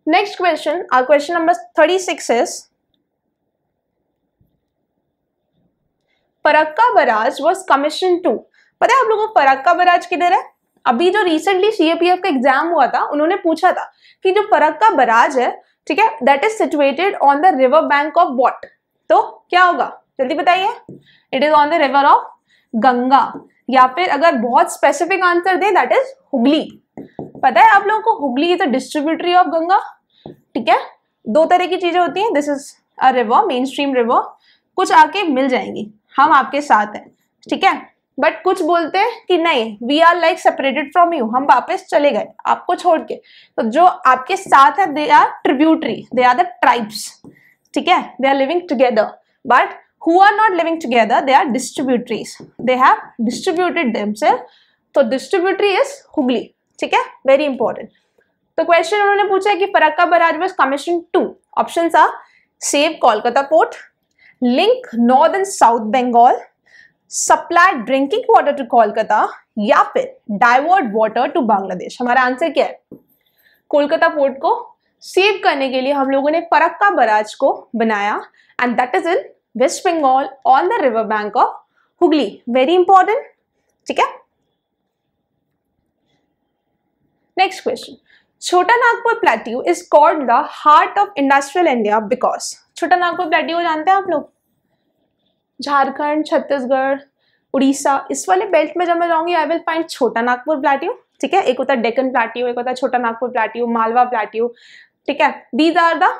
next question are question number thirty six is Farakka barrage was commission to पता है आप लोगों को फरक्का बराज किधर है अभी जो रिसेंटली सीएपीएफ का एग्जाम हुआ था उन्होंने पूछा था कि जो फरक्का बराज है ठीक है that is situated on the river bank of what तो क्या होगा जल्दी बताइए it is on the river of Ganga या फिर अगर बहुत स्पेसिफिक आंसर दे दैट इज हुगली पता है आप लोगों को Hooghly is a distributary of Ganga ठीक है दो तरह की चीजें होती हैं this is a river main stream river कुछ आके मिल जाएंगी हम आपके साथ हैं ठीक है बट कुछ बोलते हैं कि नहीं we are like separated from you हम वापस चले गए आपको छोड़ के तो जो आपके साथ है they are tributary they are the tribes ठीक है they are living together but who are not living together they are distributaries they have distributed से तो डिस्ट्रीब्यूटरी इज हुगली ठीक है वेरी इंपॉर्टेंट तो क्वेश्चन उन्होंने पूछा है कि Farakka barrage was commission to option are save Kolkata port link north and south Bengal supply drinking water to Kolkata या फिर डाइवर्ट वाटर टू बांग्लादेश हमारा आंसर क्या है कोलकाता पोर्ट को सेव करने के लिए हम लोगों ने फरक्का बराज को बनाया and that is in West Bengal on the river bank of Hooghly very important ठीक है next question Chota Nagpur plateau is called the heart of industrial India because Chota Nagpur plateau जानते हैं आप लोग झारखंड छत्तीसगढ़ उड़ीसा इस वाले बेल्ट में जब मैं जाऊँगी आई विल फाइंड छोटा नागपुर प्लाट्यू ठीक है एक होता है डेकन प्लाट्यू एक होता है छोटा नागपुर प्लाट्यू मालवा प्लाट्यू ठीक है these are the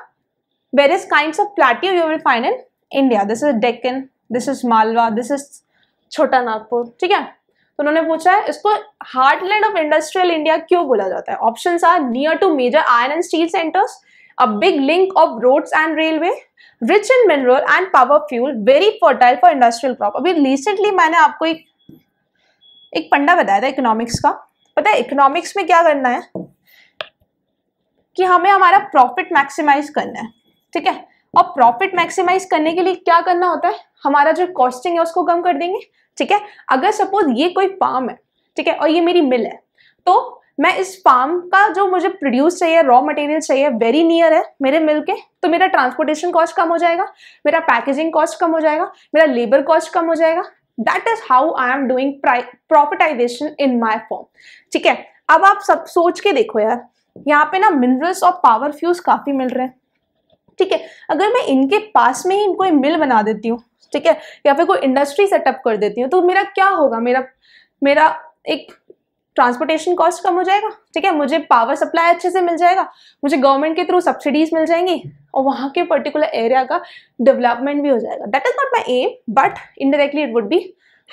various kinds of plateau you will find in India. This is Deccan, this is Malwa, this छोटा नागपुर ठीक है तो उन्होंने पूछा है इसको हार्टलैंड ऑफ इंडस्ट्रियल इंडिया क्यों बोला जाता है option are near to major iron and steel centres a big link of roads and railway rich in mineral and power fuel very fertile for industrial crop अभी recently मैंने आपको एक एक पंडा बताया था इकोनॉमिक्स का पता है इकोनॉमिक्स में क्या करना है कि हमें हमारा प्रॉफिट मैक्सिमाइज करना है ठीक है और प्रॉफिट मैक्सिमाइज करने के लिए क्या करना होता है हमारा जो कॉस्टिंग है उसको कम कर देंगे ठीक है अगर सपोज ये कोई फार्म है ठीक है और ये मेरी मिल है तो मैं इस फार्म का जो मुझे प्रोड्यूस चाहिए रॉ मटेरियल चाहिए वेरी नियर है मेरे मिल के तो मेरा ट्रांसपोर्टेशन कॉस्ट कम हो जाएगा मेरा पैकेजिंग कॉस्ट कम हो जाएगा मेरा लेबर कॉस्ट कम हो जाएगा that is how I am doing profitization in my farm ठीक है अब आप सब सोच के देखो यार यहाँ पे ना मिनरल्स और पावर फ्यूज काफ़ी मिल रहे हैं ठीक है अगर मैं इनके पास में ही इनको मिल बना देती हूँ ठीक है या फिर कोई इंडस्ट्री सेटअप कर देती हूँ तो मेरा क्या होगा मेरा मेरा एक ट्रांसपोर्टेशन कॉस्ट कम हो जाएगा ठीक है मुझे पावर सप्लाई अच्छे से मिल जाएगा मुझे गवर्नमेंट के थ्रू सब्सिडीज मिल जाएंगी और वहाँ के पर्टिकुलर एरिया का डेवलपमेंट भी हो जाएगा that is not my aim but indirectly it would be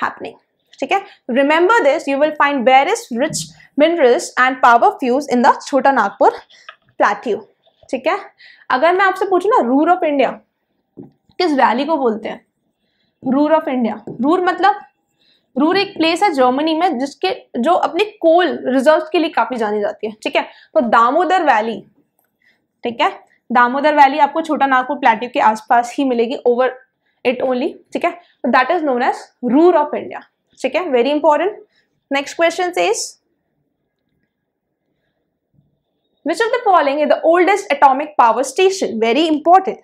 happening ठीक है remember this you will find various rich minerals and power fuels in the Chota Nagpur plateau ठीक है अगर मैं आपसे पूछूँ ना रूर ऑफ इंडिया किस वैली को बोलते हैं रूर ऑफ इंडिया रूर मतलब रूर एक प्लेस है जर्मनी में जिसके जो अपने कोल रिजर्व के लिए काफी जानी जाती है ठीक है तो दामोदर वैली ठीक है दामोदर वैली आपको छोटा नागपुर प्लेट्यू के आसपास ही मिलेगी ओवर इट ओनली ठीक है that is known as Ruhr of India ठीक है very important next question is which of the following the oldest oldest power station very important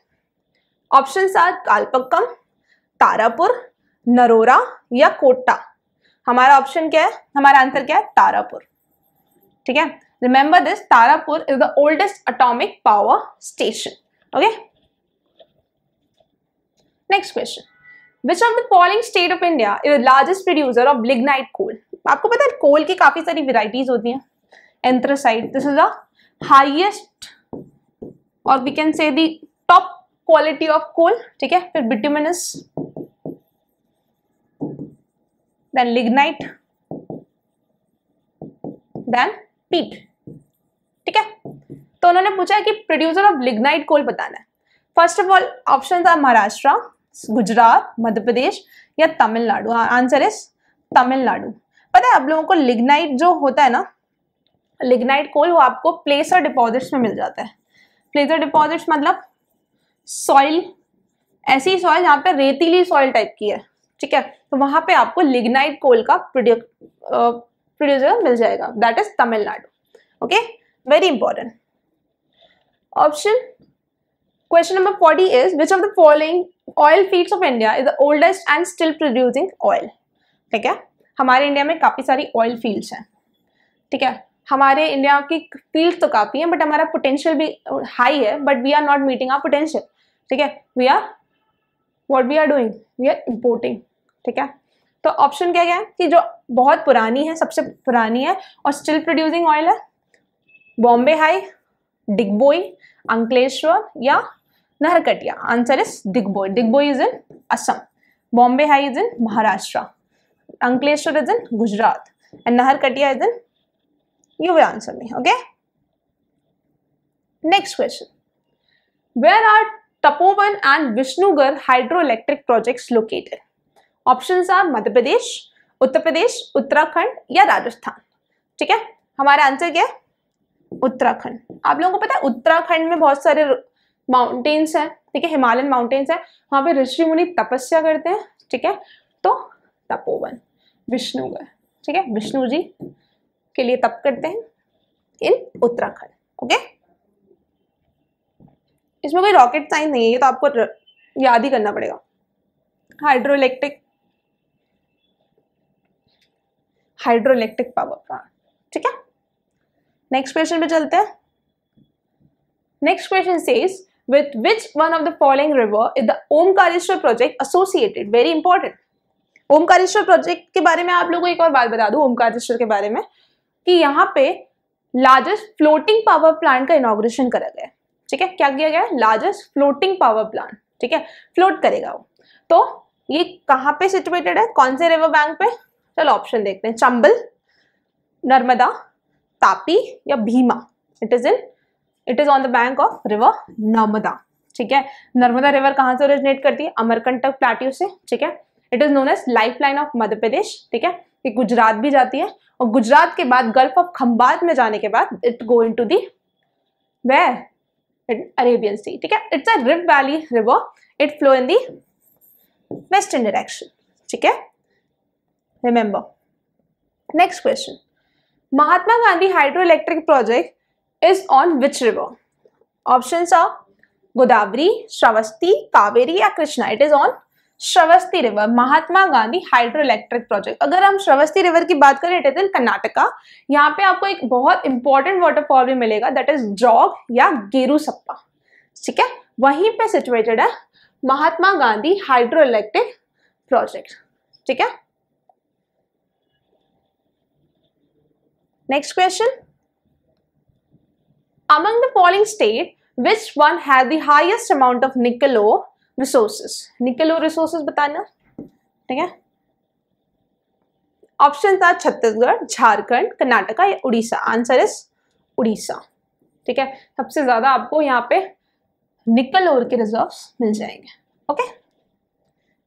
option are Kalpakkam Tarapur Narora या कोटा हमारा ऑप्शन क्या है हमारा आंसर क्या है तारापुर ठीक है remember this Tarapur is the oldest atomic power station okay next question which of the following state of India is the largest producer of lignite coal आपको पता है कोल की काफी सारी वेराइटीज होती हैं anthracite this is the highest और we can say top top quality of coal ठीक है फिर bituminous then lignite then peat ठीक है तो उन्होंने पूछा कि प्रोड्यूसर ऑफ लिग्नाइट कोल बताना है first of all option are Maharashtra Gujarat Madhya Pradesh या तमिलनाडु आंसर इज तमिलनाडु पता है आप लोगों को लिग्नाइट जो होता है ना लिग्नाइट कोल वो आपको प्लेस और डिपॉजिट्स में मिल जाता है प्लेस और डिपॉजिट्स मतलब सॉइल ऐसी सॉइल जहाँ पे रेतीली सॉइल टाइप की है ठीक है तो वहां पे आपको लिग्नाइट कोल का प्रोड्यूसर मिल जाएगा that is Tamil Nadu okay very important option question number forty is which of the following oil fields of India is the oldest and still producing oil ठीक है हमारे इंडिया में काफ़ी सारी ऑयल फील्ड्स हैं ठीक है हमारे इंडिया की फील्ड तो काफ़ी है बट हमारा पोटेंशियल भी हाई है but we are not meeting our potential ठीक है we are what we are doing we are importing ठीक है तो ऑप्शन क्या क्या है कि जो बहुत पुरानी है सबसे पुरानी है और स्टिल प्रोड्यूसिंग ऑयल है बॉम्बे हाई डिग्बोई अंकलेश्वर या Naharkatiya answer is Digboi Digboi is in Assam Bombay high is in Maharashtra Ankleshwar is in Gujarat and Naharkatiya is in you way answer में okay next question where are Tapovan and and hydro electric project located option are Madhya Pradesh Uttar Pradesh Uttarakhand या राजस्थान ठीक है हमारा आंसर क्या है उत्तराखंड आप लोगों को पता है उत्तराखंड में बहुत सारे माउंटेन्स हैं ठीक है हिमालयन माउंटेन्स हैं वहाँ पे ऋषि मुनि तपस्या करते हैं ठीक है तो तपोवन विष्णुगढ़ ठीक है विष्णु जी के लिए तप करते हैं इन उत्तराखंड ओके okay? इसमें कोई रॉकेट साइंस नहीं है ये तो आपको याद ही करना पड़ेगा hydro electric hydro electric power plant ठीक है नेक्स्ट क्वेश्चन पे चलते हैं next question says with which one of the following river is the Omkareshwar project associated very important Omkareshwar project के बारे में आप लोगों को एक और बात बता दूं ओमकारेश्वर के बारे में कि यहाँ पे लार्जेस्ट फ्लोटिंग पावर प्लांट का इनोग्रेशन करा गया ठीक है क्या किया गया है लार्जेस्ट फ्लोटिंग पावर प्लांट ठीक है फ्लोट करेगा वो तो ये कहाँ पे सिचुएटेड है कौन से रिवर बैंक पे चलो ऑप्शन देखते हैं चंबल नर्मदा तापी या Bhima it is in it is on the bank of river Narmada ठीक है नर्मदा रिवर कहाँ से ओरिजिनेट करती है अमरकंटक प्लाट्यू से ठीक है it is known as life line of Madhya Pradesh ठीक है ये गुजरात भी जाती है और गुजरात के बाद गल्फ ऑफ खम्बात में जाने के बाद it go in into the where Arabian Sea. okay? It's a Rift Valley River. It flow in the western direction. Okay? Remember. Next question. Mahatma Gandhi hydroelectric project is on which river? Options are Godavari, Shravasti, Kaveri, or Krishna. It is on Sharavathi river Mahatma Gandhi hydro electric project अगर हम श्रवस्ती रिवर की बात करें इट इज इन कर्नाटका यहाँ पे आपको एक बहुत इंपॉर्टेंट वाटरफॉल भी मिलेगा दैट इज जॉग या गेरू सप्पा ठीक है वहीं पे सिचुएटेड है Mahatma Gandhi hydro electric project ठीक है next question among the following state which one has the highest amount of nickel resources nickel और रिसोर्सेस बताना ठीक है ऑप्शन था छत्तीसगढ़ झारखंड कर्नाटका या उड़ीसा आंसर इज उड़ीसा ठीक है सबसे ज्यादा आपको यहाँ पे निकल और के रिजर्व मिल जाएंगे okay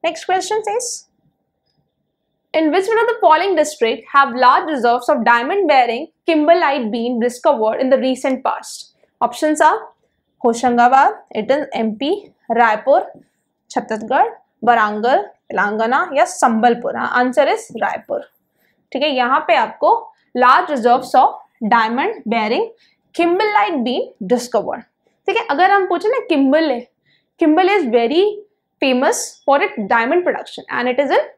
next question is in which one of the following district have large reserve of diamond bearing kimberlite been discovered in the recent past option A Hoshangabad it is M P Raipur Chhattisgarh Warangal Telangana या संबलपुर आंसर हाँ, इज रायपुर ठीक है यहाँ पे आपको large reserve of diamond bearing kimberlite been discovered ठीक है अगर हम पूछे ना Kimberley Kimberley is very famous for it diamond production and it is in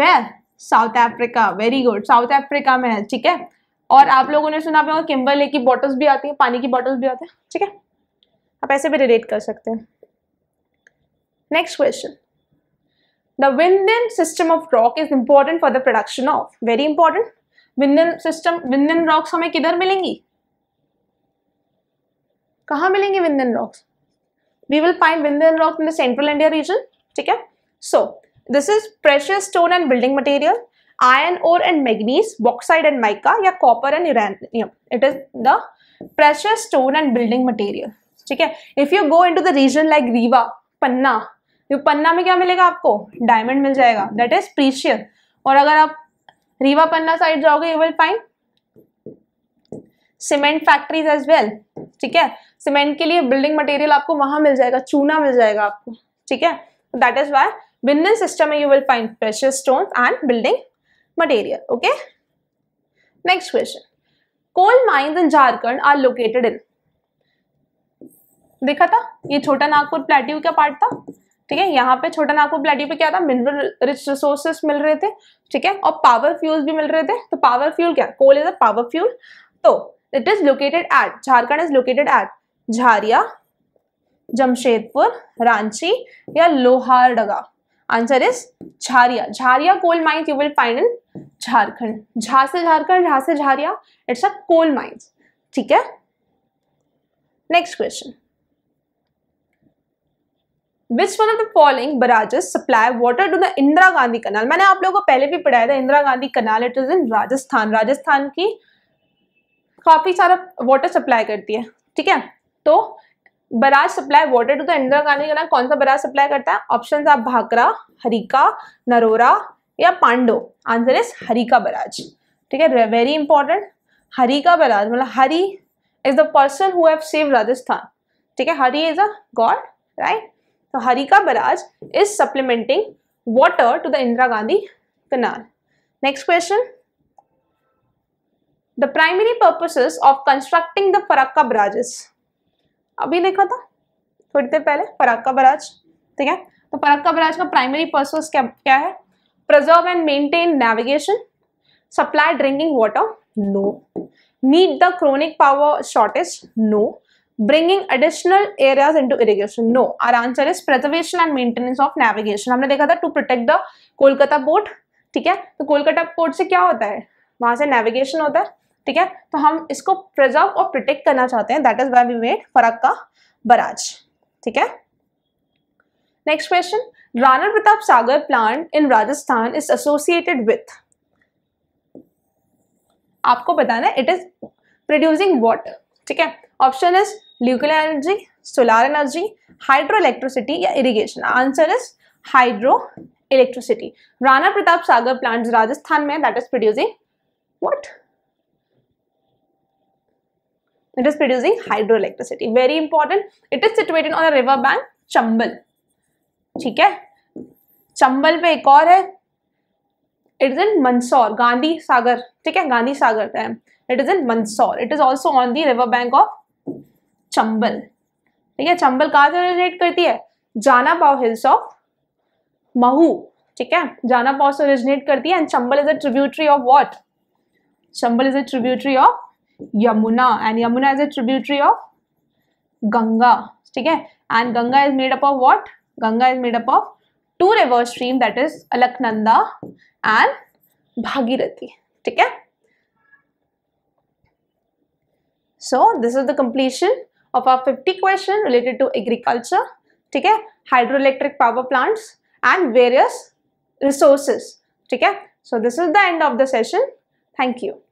where South Africa very good South Africa में है ठीक है और आप लोगों ने सुना पे होगा किम्बल की बॉटल्स भी आती है पानी की बॉटल्स भी आते हैं ठीक है आप ऐसे भी रिलेट कर सकते हैं next question the Vindhyan system of rock is important for the production of very important Vindhyan system Vindhyan rocks हमें किधर मिलेंगी कहा मिलेंगे Vindhyan rocks we will find Vindhyan rocks in the central India region ठीक है so this is precious stone and building material iron ore and manganese bauxite and mica या copper and uranium it is the precious stone and building material ठीक है if you go in to the region like Rewa Panna Panna में क्या मिलेगा आपको डायमंड मिल जाएगा दैट इज प्रीशियस और अगर आप रीवा पन्ना साइड जाओगे you will find cement factories as well ठीक है सीमेंट के लिए बिल्डिंग मटेरियल आपको वहां मिल जाएगा चूना मिल जाएगा आपको ठीक है दैट इज वाई भिन्न सिस्टम में you will find precious stone and building material okay next question coal mines in Jharkhand are located in देखा था ये छोटा नागपुर प्लेट्यू का पार्ट था ठीक है यहाँ पे छोटा नागपुर प्लेट्यू पे क्या था मिनरल रिच रिसोर्सेस मिल रहे थे ठीक है और पावर फ्यूल्स भी मिल रहे थे तो पावर फ्यूल क्या coal is a power fuel तो it is located at Jharkhand is located at Jharia Jamshedpur Ranchi या Lohardaga answer is Jharia Jharia coal mines you will find in Jharkhand झा से झारखंड झा से झारिया इट्स अ कोल माइन्स ठीक है next question which one of the following barrages supply water to the Indira Gandhi canal मैंने आप लोगों को पहले भी पढ़ाया था Indira Gandhi canal it is in Rajasthan Rajasthan की काफी सारा वाटर सप्लाई करती है ठीक है तो barrage supply water to the Indira Gandhi canal कौन सा बराज सप्लाई करता है ऑप्शन आप भाकरा हरिका नरोरा या Pandoh answer is Harike barrage ठीक है वेरी इंपॉर्टेंट हरिका बराज मतलब Hari is the person who have save Rajasthan ठीक है Hari is a god right तो Harike barrage is supplementing water to the Indira Gandhi canal next question the primary purposes of constructing the Farakka barrages अभी देखा था थोड़ी देर पहले फराक्का बराज ठीक है तो फराक्का बराज का प्राइमरी पर्पस क्या क्या है preserve and maintain navigation supply drinking water no meet the chronic power shortage no bringing additional areas into irrigation no our answer is preservation and maintenance of navigation हमने देखा था to protect the Kolkata port ठीक है तो कोलकाता पोर्ट से क्या होता है वहां से नेविगेशन होता है ठीक है तो हम इसको प्रिजर्व और प्रोटेक्ट करना चाहते हैं that is why we made का बराज ठीक है next question Rana Pratap Sagar plant in Rajasthan is associated with आपको बताना इट इज प्रोड्यूसिंग वॉटर ठीक है option is nuclear energy solar energy hydro electricity या irrigation answer is hydro electricity Rana Pratap Sagar plant Rajasthan में that is producing what it is producing hydroelectricity very important it is situated on a river bank chambal ठीक है चंबल पे एक और है it is in Mandsaur Gandhi Sagar ठीक है गांधी सागर का है it is in Mandsaur it is also on the river bank of Chambal ठीक है चंबल कहाँ से ओरिजिनेट करती है जाना पाव हिल्स ऑफ महू ठीक है जाना पाव से ओरिजिनेट करती है and Chambal is a tributary of what Chambal is a tributary of Yamuna and Yamuna is a tributary of Ganga ठीक है and Ganga is made up of what Ganga is made up of two river stream that is Alaknanda and Bhagirathi ठीक है so this is the completion of our 50 question related to agriculture, okay, hydroelectric power plants and various resources. okay. So this is the end of the session. Thank you.